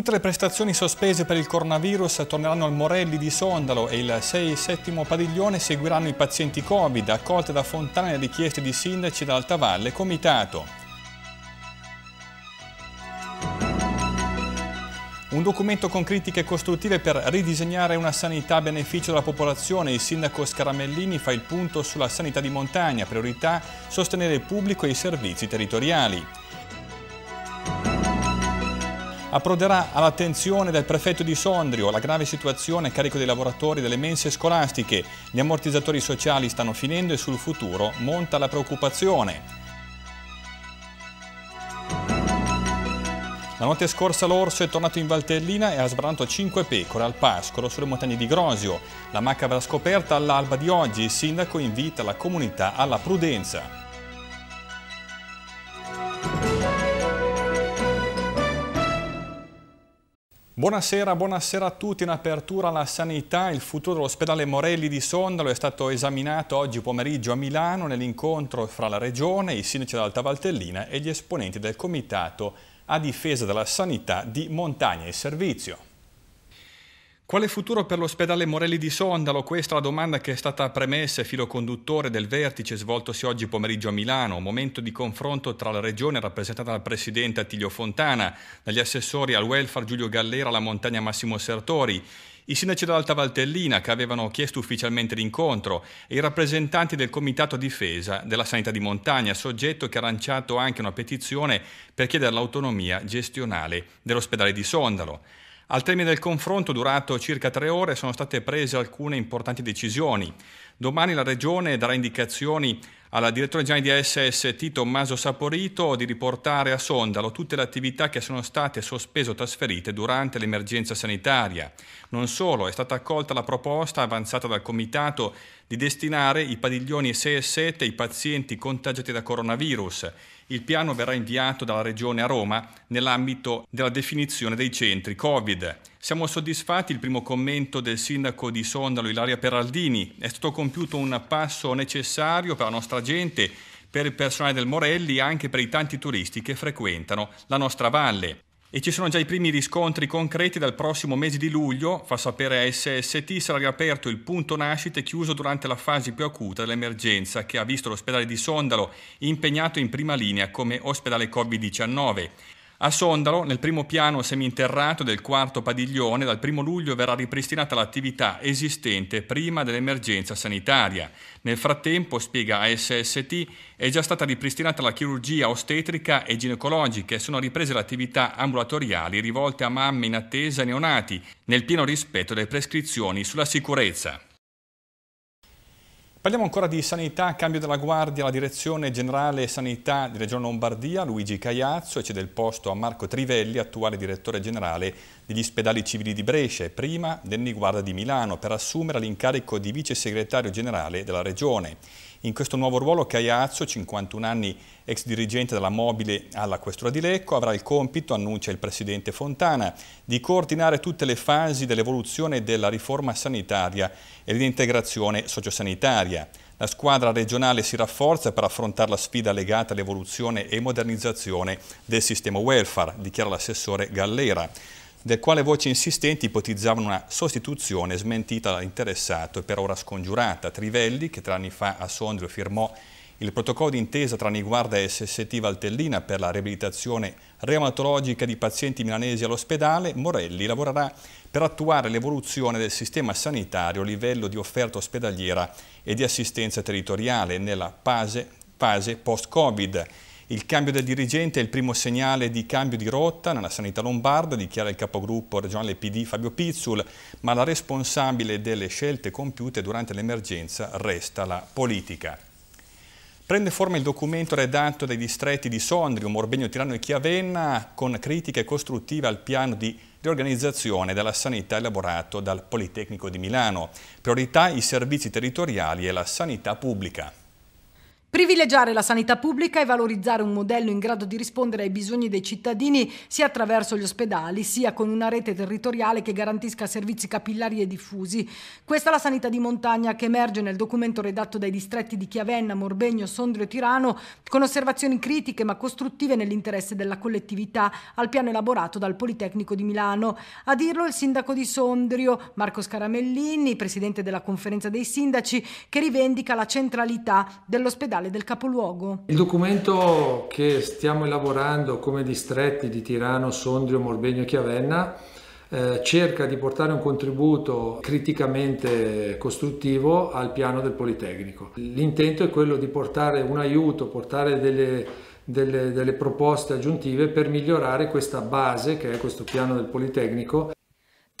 Tutte le prestazioni sospese per il coronavirus torneranno al Morelli di Sondalo e il 6 e 7 padiglione seguiranno i pazienti Covid, accolte da fontane e richieste di sindaci dall'Altavalle Valle Comitato. Un documento con critiche costruttive per ridisegnare una sanità a beneficio della popolazione. Il sindaco Scaramellini fa il punto sulla sanità di montagna, priorità sostenere il pubblico e i servizi territoriali. Approderà all'attenzione del prefetto di Sondrio la grave situazione a carico dei lavoratori delle mense scolastiche. Gli ammortizzatori sociali stanno finendo e sul futuro monta la preoccupazione. La notte scorsa l'orso è tornato in Valtellina e ha sbranato 5 pecore al pascolo sulle montagne di Grosio. La verrà scoperta all'alba di oggi il sindaco invita la comunità alla prudenza. Buonasera, buonasera, a tutti. In apertura alla sanità, il futuro dell'ospedale Morelli di Sondalo è stato esaminato oggi pomeriggio a Milano nell'incontro fra la Regione, i sindaci dell'Alta Valtellina e gli esponenti del Comitato a difesa della sanità di Montagna e Servizio. Quale futuro per l'ospedale Morelli di Sondalo? Questa è la domanda che è stata premessa e filo conduttore del vertice svoltosi oggi pomeriggio a Milano, momento di confronto tra la regione rappresentata dal presidente Attilio Fontana, dagli assessori al welfare Giulio Gallera, alla montagna Massimo Sertori, i sindaci dell'Alta Valtellina che avevano chiesto ufficialmente l'incontro e i rappresentanti del Comitato Difesa della Sanità di Montagna, soggetto che ha lanciato anche una petizione per chiedere l'autonomia gestionale dell'ospedale di Sondalo. Al termine del confronto, durato circa tre ore, sono state prese alcune importanti decisioni. Domani la Regione darà indicazioni alla direttore generale di ASST Tommaso Saporito di riportare a Sondalo tutte le attività che sono state sospese o trasferite durante l'emergenza sanitaria. Non solo, è stata accolta la proposta avanzata dal Comitato di destinare i padiglioni 6 e 7 ai pazienti contagiati da coronavirus il piano verrà inviato dalla Regione a Roma nell'ambito della definizione dei centri Covid. Siamo soddisfatti il primo commento del sindaco di Sondalo Ilaria Peraldini. È stato compiuto un passo necessario per la nostra gente, per il personale del Morelli e anche per i tanti turisti che frequentano la nostra valle e ci sono già i primi riscontri concreti dal prossimo mese di luglio, fa sapere a SST, sarà riaperto il punto nascite chiuso durante la fase più acuta dell'emergenza che ha visto l'ospedale di Sondalo impegnato in prima linea come ospedale Covid-19. A Sondalo, nel primo piano seminterrato del quarto padiglione, dal 1 luglio verrà ripristinata l'attività esistente prima dell'emergenza sanitaria. Nel frattempo, spiega ASST, è già stata ripristinata la chirurgia ostetrica e ginecologica e sono riprese le attività ambulatoriali rivolte a mamme in attesa e neonati, nel pieno rispetto delle prescrizioni sulla sicurezza. Parliamo ancora di sanità, cambio della guardia alla direzione generale sanità di Regione Lombardia, Luigi Caiazzo, e cede il posto a Marco Trivelli, attuale direttore generale degli ospedali civili di Brescia e prima dell'Uniguarda di Milano, per assumere l'incarico di vice segretario generale della Regione in questo nuovo ruolo Caiazzo, 51 anni ex dirigente della Mobile alla Questura di Lecco, avrà il compito, annuncia il Presidente Fontana, di coordinare tutte le fasi dell'evoluzione della riforma sanitaria e dell'integrazione sociosanitaria. La squadra regionale si rafforza per affrontare la sfida legata all'evoluzione e modernizzazione del sistema welfare, dichiara l'assessore Gallera del quale voci insistenti ipotizzavano una sostituzione smentita dall'interessato e per ora scongiurata. Trivelli, che tre anni fa a Sondrio firmò il protocollo d'intesa tra Niguarda e SST Valtellina per la riabilitazione reumatologica di pazienti milanesi all'ospedale, Morelli lavorerà per attuare l'evoluzione del sistema sanitario a livello di offerta ospedaliera e di assistenza territoriale nella fase, fase post-Covid il cambio del dirigente è il primo segnale di cambio di rotta nella sanità lombarda, dichiara il capogruppo regionale PD Fabio Pizzul, ma la responsabile delle scelte compiute durante l'emergenza resta la politica. Prende forma il documento redatto dai distretti di Sondrio, Morbegno, Tirano e Chiavenna con critiche costruttive al piano di riorganizzazione della sanità elaborato dal Politecnico di Milano. Priorità i servizi territoriali e la sanità pubblica. Privilegiare la sanità pubblica e valorizzare un modello in grado di rispondere ai bisogni dei cittadini sia attraverso gli ospedali sia con una rete territoriale che garantisca servizi capillari e diffusi. Questa è la sanità di montagna che emerge nel documento redatto dai distretti di Chiavenna, Morbegno, Sondrio e Tirano con osservazioni critiche ma costruttive nell'interesse della collettività al piano elaborato dal Politecnico di Milano. A dirlo il sindaco di Sondrio, Marco Scaramellini, presidente della conferenza dei sindaci, che rivendica la centralità dell'ospedale territoriale del capoluogo. Il documento che stiamo elaborando come distretti di Tirano, Sondrio, Morbegno e Chiavenna eh, cerca di portare un contributo criticamente costruttivo al piano del Politecnico. L'intento è quello di portare un aiuto, portare delle, delle, delle proposte aggiuntive per migliorare questa base che è questo piano del Politecnico.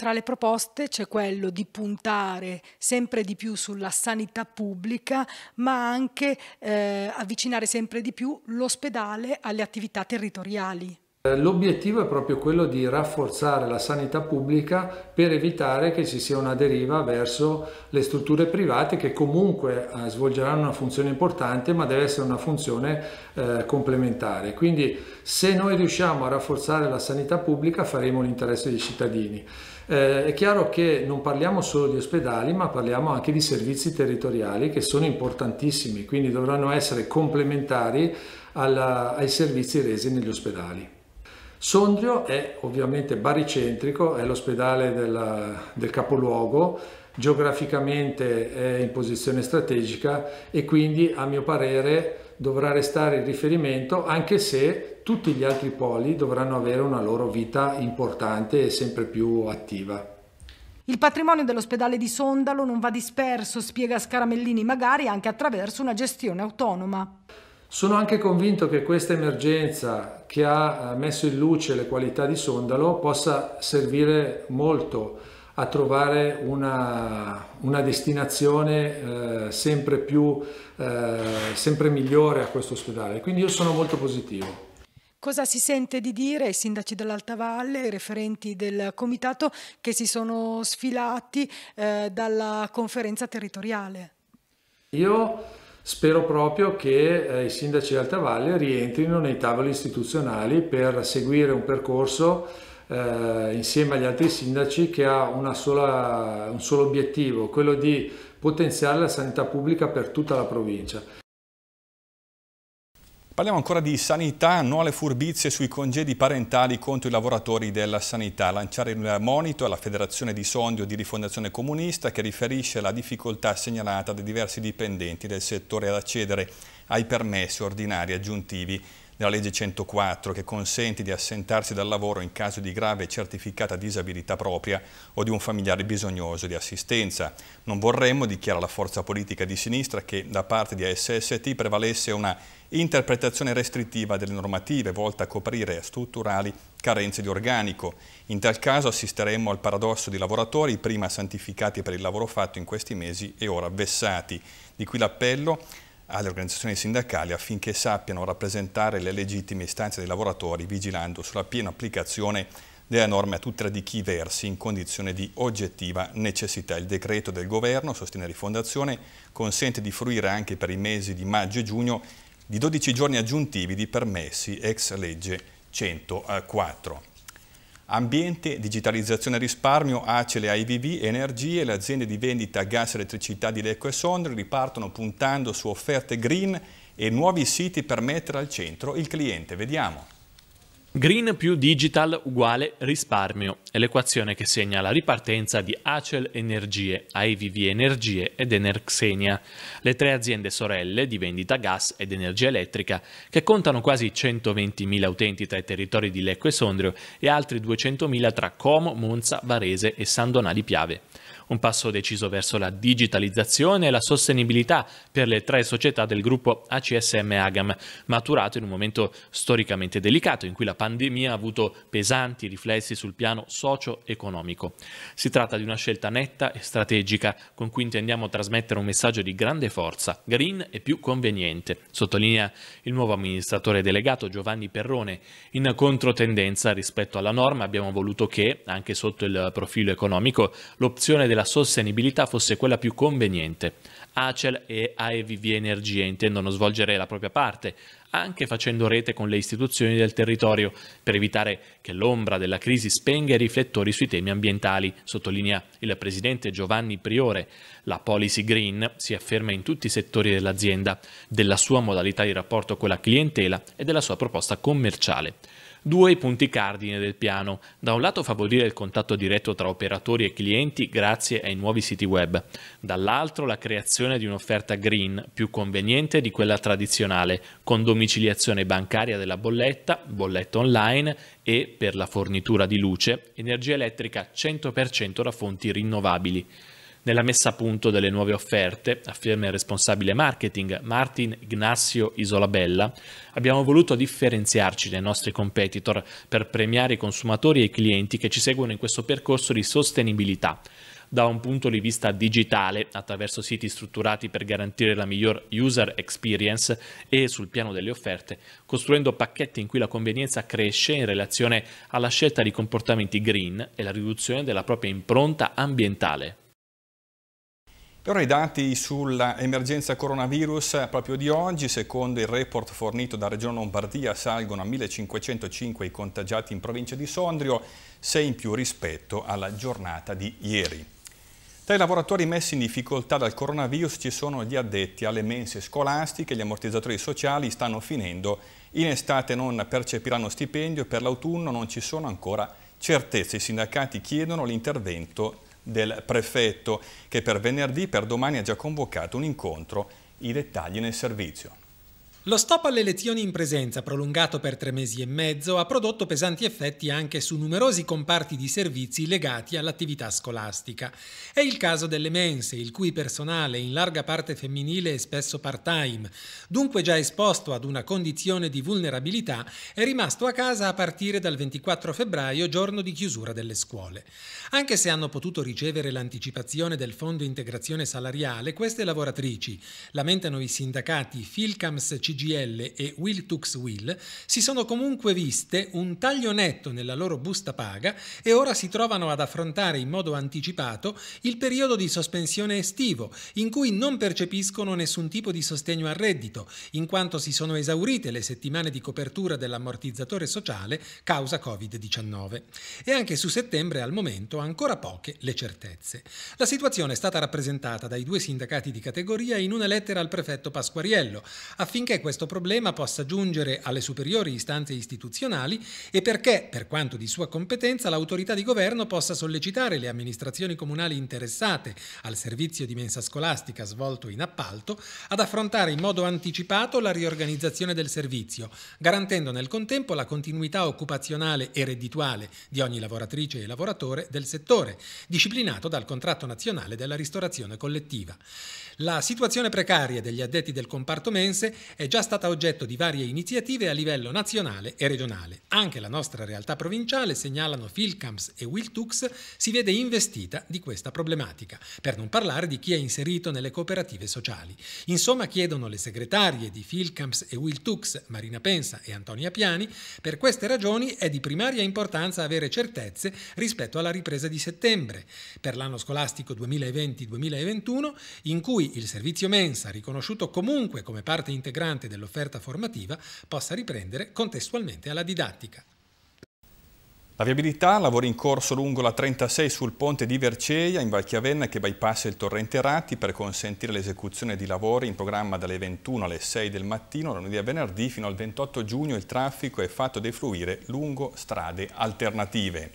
Tra le proposte c'è quello di puntare sempre di più sulla sanità pubblica, ma anche eh, avvicinare sempre di più l'ospedale alle attività territoriali. Eh, l'obiettivo è proprio quello di rafforzare la sanità pubblica per evitare che ci sia una deriva verso le strutture private che comunque eh, svolgeranno una funzione importante ma deve essere una funzione eh, complementare. Quindi se noi riusciamo a rafforzare la sanità pubblica faremo l'interesse dei cittadini. Eh, è chiaro che non parliamo solo di ospedali, ma parliamo anche di servizi territoriali che sono importantissimi, quindi dovranno essere complementari alla, ai servizi resi negli ospedali. Sondrio è ovviamente baricentrico, è l'ospedale del, del, capoluogo, geograficamente è in posizione strategica e quindi a mio parere dovrà restare il riferimento anche se tutti gli altri poli dovranno avere una loro vita importante e sempre più attiva. Il patrimonio dell'ospedale di Sondalo non va disperso, spiega Scaramellini, magari anche attraverso una gestione autonoma. Sono anche convinto che questa emergenza che ha messo in luce le qualità di Sondalo possa servire molto a trovare una, una destinazione eh, sempre, più, eh, sempre migliore a questo ospedale. Quindi io sono molto positivo. Cosa si sente di dire ai sindaci dell'Alta Valle, ai referenti del comitato che si sono sfilati eh, dalla conferenza territoriale? Io spero proprio che eh, i sindaci dell'Alta Valle rientrino nei tavoli istituzionali per seguire un percorso eh, insieme agli altri sindaci che ha sola, un solo obiettivo, quello di potenziare la sanità pubblica per tutta la provincia. Parliamo ancora di sanità, alle furbizie sui congedi parentali contro i lavoratori della sanità. Lanciare il monito alla Federazione di Sondio di Rifondazione Comunista che riferisce la difficoltà segnalata da diversi dipendenti del settore ad accedere ai permessi ordinari aggiuntivi della legge 104 che consente di assentarsi dal lavoro in caso di grave certificata disabilità propria o di un familiare bisognoso di assistenza. Non vorremmo, dichiara la forza politica di sinistra, che da parte di ASST prevalesse una interpretazione restrittiva delle normative volta a coprire strutturali carenze di organico. In tal caso assisteremmo al paradosso di lavoratori prima santificati per il lavoro fatto in questi mesi e ora vessati. Di qui l'appello alle organizzazioni sindacali affinché sappiano rappresentare le legittime istanze dei lavoratori vigilando sulla piena applicazione della norma a tutela di chi versi in condizione di oggettiva necessità. Il decreto del governo, sostiene Rifondazione, consente di fruire anche per i mesi di maggio e giugno di 12 giorni aggiuntivi di permessi ex legge 104. Ambiente, digitalizzazione e risparmio, Acele, IVV, energie, le aziende di vendita gas e elettricità di Lecco e Sondri ripartono puntando su offerte green e nuovi siti per mettere al centro il cliente. Vediamo. Green più digital uguale risparmio è l'equazione che segna la ripartenza di Acel Energie, AEVV Energie ed Enerxenia, le tre aziende sorelle di vendita gas ed energia elettrica che contano quasi 120.000 utenti tra i territori di Lecco e Sondrio e altri 200.000 tra Como, Monza, Varese e San Donà di Piave un passo deciso verso la digitalizzazione e la sostenibilità per le tre società del gruppo ACSM Agam, maturato in un momento storicamente delicato in cui la pandemia ha avuto pesanti riflessi sul piano socio-economico. Si tratta di una scelta netta e strategica con cui intendiamo trasmettere un messaggio di grande forza, green e più conveniente, sottolinea il nuovo amministratore delegato Giovanni Perrone. In controtendenza rispetto alla norma abbiamo voluto che, anche sotto il profilo economico, l'opzione della la sostenibilità fosse quella più conveniente. Acel e AEVV Energia intendono svolgere la propria parte, anche facendo rete con le istituzioni del territorio, per evitare che l'ombra della crisi spenga i riflettori sui temi ambientali, sottolinea il presidente Giovanni Priore. La policy green si afferma in tutti i settori dell'azienda, della sua modalità di rapporto con la clientela e della sua proposta commerciale. Due i punti cardine del piano. Da un lato favorire il contatto diretto tra operatori e clienti grazie ai nuovi siti web, dall'altro la creazione di un'offerta green più conveniente di quella tradizionale, con domiciliazione bancaria della bolletta, bolletta online e, per la fornitura di luce, energia elettrica 100% da fonti rinnovabili nella messa a punto delle nuove offerte, afferma il responsabile marketing Martin Ignacio Isolabella, abbiamo voluto differenziarci dai nostri competitor per premiare i consumatori e i clienti che ci seguono in questo percorso di sostenibilità da un punto di vista digitale attraverso siti strutturati per garantire la miglior user experience e sul piano delle offerte, costruendo pacchetti in cui la convenienza cresce in relazione alla scelta di comportamenti green e la riduzione della propria impronta ambientale. Però i dati sull'emergenza coronavirus proprio di oggi, secondo il report fornito da Regione Lombardia, salgono a 1505 i contagiati in provincia di Sondrio, 6 in più rispetto alla giornata di ieri. Tra i lavoratori messi in difficoltà dal coronavirus ci sono gli addetti alle mense scolastiche, gli ammortizzatori sociali stanno finendo, in estate non percepiranno stipendio, per l'autunno non ci sono ancora certezze, i sindacati chiedono l'intervento del prefetto che per venerdì per domani ha già convocato un incontro, i dettagli nel servizio. Lo stop alle lezioni in presenza, prolungato per tre mesi e mezzo, ha prodotto pesanti effetti anche su numerosi comparti di servizi legati all'attività scolastica. È il caso delle mense, il cui personale, in larga parte femminile e spesso part-time, dunque già esposto ad una condizione di vulnerabilità, è rimasto a casa a partire dal 24 febbraio, giorno di chiusura delle scuole. Anche se hanno potuto ricevere l'anticipazione del Fondo Integrazione Salariale, queste lavoratrici lamentano i sindacati Filcams CGL e Tux Will si sono comunque viste un taglio netto nella loro busta paga e ora si trovano ad affrontare in modo anticipato il periodo di sospensione estivo, in cui non percepiscono nessun tipo di sostegno al reddito, in quanto si sono esaurite le settimane di copertura dell'ammortizzatore sociale causa Covid-19. E anche su settembre al momento ancora poche le certezze. La situazione è stata rappresentata dai due sindacati di categoria in una lettera al prefetto Pasquariello, affinché questo problema possa giungere alle superiori istanze istituzionali e perché, per quanto di sua competenza, l'autorità di governo possa sollecitare le amministrazioni comunali interessate al servizio di mensa scolastica svolto in appalto ad affrontare in modo anticipato la riorganizzazione del servizio, garantendo nel contempo la continuità occupazionale e reddituale di ogni lavoratrice e lavoratore del settore, disciplinato dal contratto nazionale della ristorazione collettiva. La situazione precaria degli addetti del comparto mense è già stata oggetto di varie iniziative a livello nazionale e regionale. Anche la nostra realtà provinciale, segnalano Filcamps e Wiltux, si vede investita di questa problematica, per non parlare di chi è inserito nelle cooperative sociali. Insomma, chiedono le segretarie di Filcamps e Wiltux, Marina Pensa e Antonia Piani, per queste ragioni è di primaria importanza avere certezze rispetto alla ripresa di settembre, per l'anno scolastico 2020-2021, in cui il servizio mensa, riconosciuto comunque come parte integrante importante dell'offerta formativa possa riprendere contestualmente alla didattica. La viabilità, lavori in corso lungo la 36 sul ponte di Verceia in Val che bypassa il torrente Ratti per consentire l'esecuzione di lavori in programma dalle 21 alle 6 del mattino, lunedì a venerdì fino al 28 giugno il traffico è fatto defluire lungo strade alternative.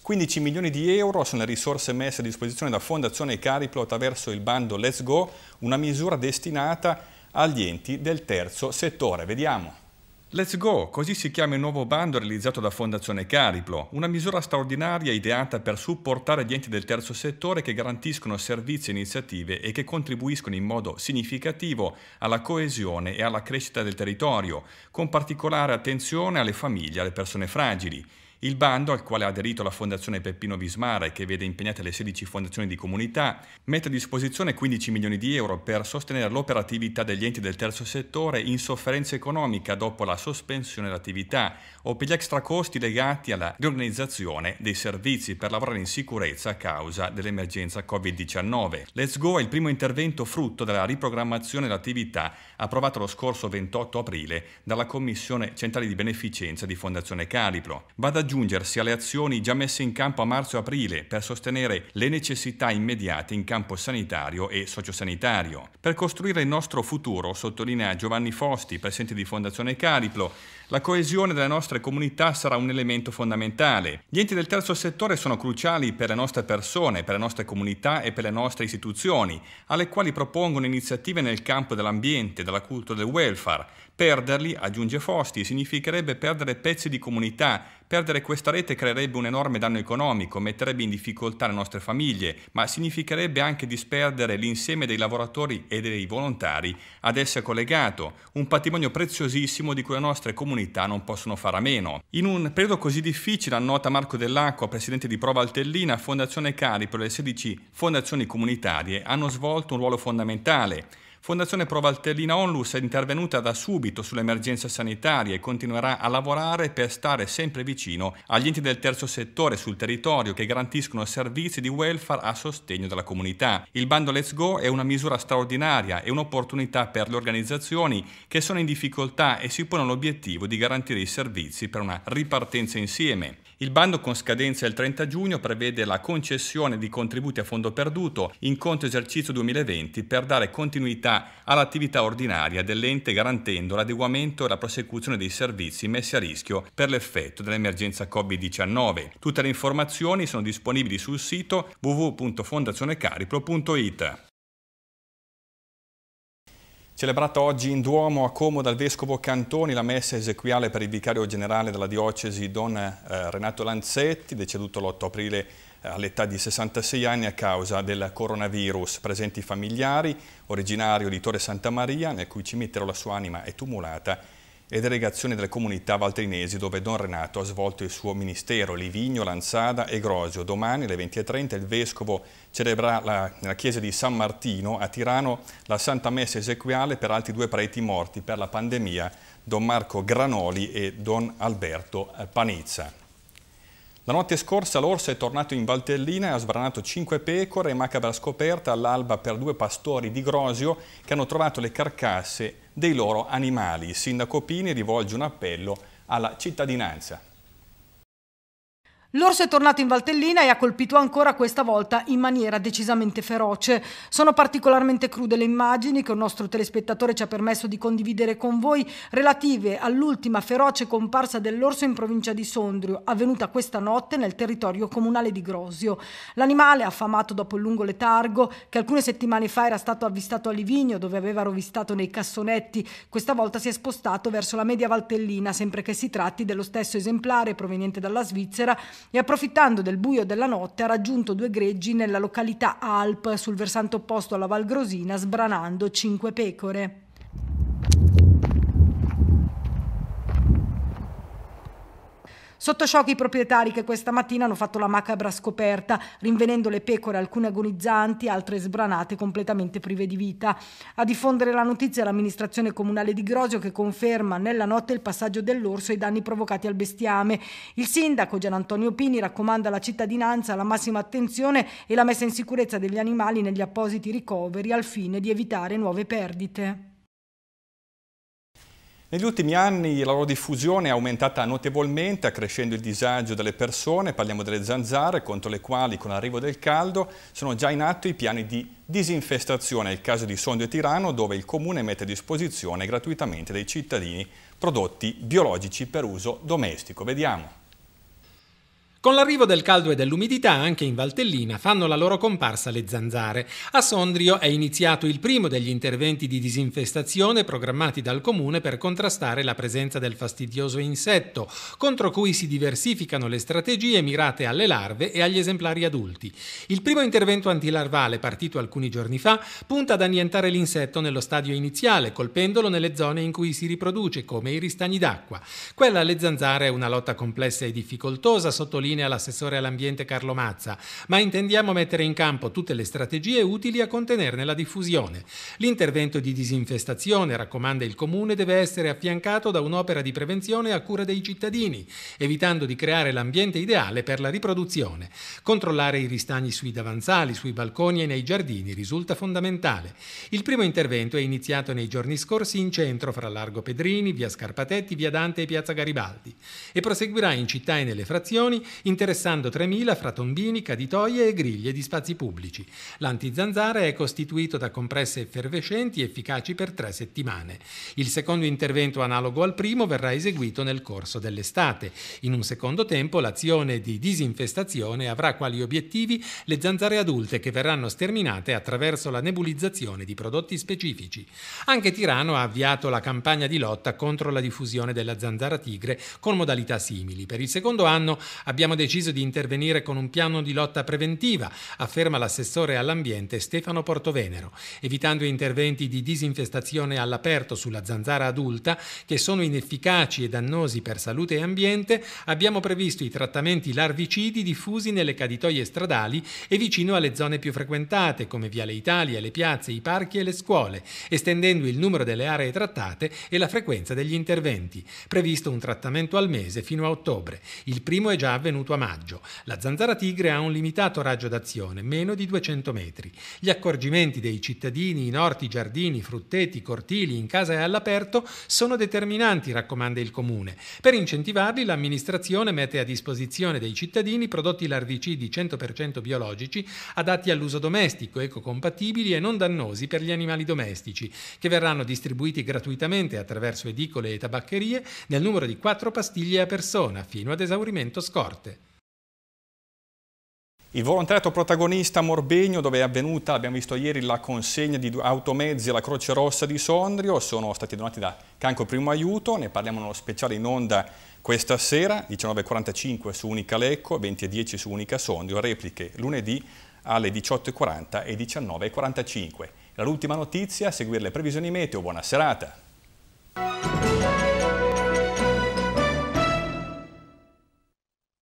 15 milioni di euro sono le risorse messe a disposizione da Fondazione Cariplo attraverso il bando Let's Go, una misura destinata a agli enti del terzo settore. Vediamo. Let's Go, così si chiama il nuovo bando realizzato da Fondazione Cariplo, una misura straordinaria ideata per supportare gli enti del terzo settore che garantiscono servizi e iniziative e che contribuiscono in modo significativo alla coesione e alla crescita del territorio, con particolare attenzione alle famiglie e alle persone fragili. Il bando, al quale ha aderito la Fondazione Peppino Vismara e che vede impegnate le 16 fondazioni di comunità, mette a disposizione 15 milioni di euro per sostenere l'operatività degli enti del terzo settore in sofferenza economica dopo la sospensione dell'attività o per gli extracosti legati alla riorganizzazione dei servizi per lavorare in sicurezza a causa dell'emergenza Covid-19. Let's Go è il primo intervento frutto della riprogrammazione dell'attività approvata lo scorso 28 aprile dalla Commissione Centrale di Beneficenza di Fondazione Caliplo. Vada aggiungersi alle azioni già messe in campo a marzo-aprile per sostenere le necessità immediate in campo sanitario e sociosanitario. Per costruire il nostro futuro, sottolinea Giovanni Fosti, presidente di Fondazione Cariplo, la coesione delle nostre comunità sarà un elemento fondamentale. Gli enti del terzo settore sono cruciali per le nostre persone, per le nostre comunità e per le nostre istituzioni, alle quali propongono iniziative nel campo dell'ambiente, della cultura del welfare, Perderli, aggiunge Fosti, significherebbe perdere pezzi di comunità. Perdere questa rete creerebbe un enorme danno economico, metterebbe in difficoltà le nostre famiglie, ma significherebbe anche disperdere l'insieme dei lavoratori e dei volontari ad essere collegato, un patrimonio preziosissimo di cui le nostre comunità non possono fare a meno. In un periodo così difficile, annota Marco Dell'Acqua, presidente di Prova Altellina, Fondazione Cari per le 16 fondazioni comunitarie hanno svolto un ruolo fondamentale. Fondazione Provaltellina Onlus è intervenuta da subito sull'emergenza sanitaria e continuerà a lavorare per stare sempre vicino agli enti del terzo settore sul territorio che garantiscono servizi di welfare a sostegno della comunità. Il bando Let's Go è una misura straordinaria e un'opportunità per le organizzazioni che sono in difficoltà e si pongono l'obiettivo di garantire i servizi per una ripartenza insieme. Il bando con scadenza il 30 giugno prevede la concessione di contributi a fondo perduto in conto esercizio 2020 per dare continuità all'attività ordinaria dell'ente garantendo l'adeguamento e la prosecuzione dei servizi messi a rischio per l'effetto dell'emergenza Covid-19. Tutte le informazioni sono disponibili sul sito www.fondazionecaripro.it. Celebrata oggi in Duomo a Como dal Vescovo Cantoni la messa esequiale per il vicario generale della diocesi Don eh, Renato Lanzetti, deceduto l'8 aprile eh, all'età di 66 anni a causa del coronavirus. Presenti familiari, originario di Torre Santa Maria, nel cui cimitero la sua anima è tumulata, e delegazioni delle comunità valtrinesi dove Don Renato ha svolto il suo ministero, Livigno, Lanzada e Grosio. Domani alle 20.30 il Vescovo celebrerà la, nella chiesa di San Martino a Tirano la Santa Messa esequiale per altri due preti morti per la pandemia, Don Marco Granoli e Don Alberto Panizza. La notte scorsa l'orso è tornato in Valtellina e ha sbranato cinque pecore, e macabra scoperta all'alba per due pastori di Grosio che hanno trovato le carcasse dei loro animali. Il sindaco Pini rivolge un appello alla cittadinanza. L'orso è tornato in Valtellina e ha colpito ancora questa volta in maniera decisamente feroce. Sono particolarmente crude le immagini che un nostro telespettatore ci ha permesso di condividere con voi relative all'ultima feroce comparsa dell'orso in provincia di Sondrio, avvenuta questa notte nel territorio comunale di Grosio. L'animale, affamato dopo il lungo letargo, che alcune settimane fa era stato avvistato a Livigno, dove aveva rovistato nei cassonetti, questa volta si è spostato verso la media Valtellina, sempre che si tratti dello stesso esemplare proveniente dalla Svizzera e approfittando del buio della notte ha raggiunto due greggi nella località Alp sul versante opposto alla Val Grosina sbranando cinque pecore. Sotto shock i proprietari che questa mattina hanno fatto la macabra scoperta, rinvenendo le pecore, alcune agonizzanti, altre sbranate completamente prive di vita. A diffondere la notizia l'amministrazione comunale di Grosio che conferma nella notte il passaggio dell'orso e i danni provocati al bestiame. Il sindaco Gian Antonio Pini raccomanda alla cittadinanza la massima attenzione e la messa in sicurezza degli animali negli appositi ricoveri al fine di evitare nuove perdite. Negli ultimi anni la loro diffusione è aumentata notevolmente, accrescendo il disagio delle persone, parliamo delle zanzare, contro le quali con l'arrivo del caldo sono già in atto i piani di disinfestazione, È il caso di Sondrio e Tirano, dove il comune mette a disposizione gratuitamente dei cittadini prodotti biologici per uso domestico. Vediamo. Con l'arrivo del caldo e dell'umidità anche in Valtellina fanno la loro comparsa le zanzare. A Sondrio è iniziato il primo degli interventi di disinfestazione programmati dal comune per contrastare la presenza del fastidioso insetto, contro cui si diversificano le strategie mirate alle larve e agli esemplari adulti. Il primo intervento antilarvale partito alcuni giorni fa punta ad annientare l'insetto nello stadio iniziale, colpendolo nelle zone in cui si riproduce, come i ristagni d'acqua. Quella alle zanzare è una lotta complessa e difficoltosa, sottolinea nomine all'assessore all'ambiente Carlo Mazza, ma intendiamo mettere in campo tutte le strategie utili a contenerne la diffusione. L'intervento di disinfestazione, raccomanda il Comune, deve essere affiancato da un'opera di prevenzione a cura dei cittadini, evitando di creare l'ambiente ideale per la riproduzione. Controllare i ristagni sui davanzali, sui balconi e nei giardini risulta fondamentale. Il primo intervento è iniziato nei giorni scorsi in centro fra Largo Pedrini, via Scarpatetti, via Dante e piazza Garibaldi e proseguirà in città e nelle frazioni interessando 3.000 fra tombini, caditoie e griglie di spazi pubblici. L'antizanzara è costituito da compresse effervescenti efficaci per tre settimane. Il secondo intervento analogo al primo verrà eseguito nel corso dell'estate. In un secondo tempo l'azione di disinfestazione avrà quali obiettivi le zanzare adulte che verranno sterminate attraverso la nebulizzazione di prodotti specifici. Anche Tirano ha avviato la campagna di lotta contro la diffusione della zanzara tigre con modalità simili. Per il secondo anno abbiamo Abbiamo deciso di intervenire con un piano di lotta preventiva, afferma l'assessore all'ambiente Stefano Portovenero, evitando interventi di disinfestazione all'aperto sulla zanzara adulta che sono inefficaci e dannosi per salute e ambiente, abbiamo previsto i trattamenti larvicidi diffusi nelle caditoie stradali e vicino alle zone più frequentate come Viale Italia, le piazze, i parchi e le scuole, estendendo il numero delle aree trattate e la frequenza degli interventi. Previsto un trattamento al mese fino a ottobre. Il primo è già avvenuto avvenuto a maggio. La zanzara tigre ha un limitato raggio d'azione, meno di 200 metri. Gli accorgimenti dei cittadini in orti, giardini, frutteti, cortili, in casa e all'aperto sono determinanti, raccomanda il comune. Per incentivarli l'amministrazione mette a disposizione dei cittadini prodotti larvicidi 100% biologici adatti all'uso domestico, ecocompatibili e non dannosi per gli animali domestici, che verranno distribuiti gratuitamente attraverso edicole e tabaccherie nel numero di 4 pastiglie a persona fino ad esaurimento scorte. Il volontariato protagonista a Morbegno, dove è avvenuta, abbiamo visto ieri, la consegna di automezzi alla Croce Rossa di Sondrio, sono stati donati da Canco Primo Aiuto, ne parliamo nello speciale in onda questa sera, 19.45 su Unica Lecco, 20.10 su Unica Sondrio, repliche lunedì alle 18.40 e 19.45. Era l'ultima notizia, seguire le previsioni meteo, buona serata.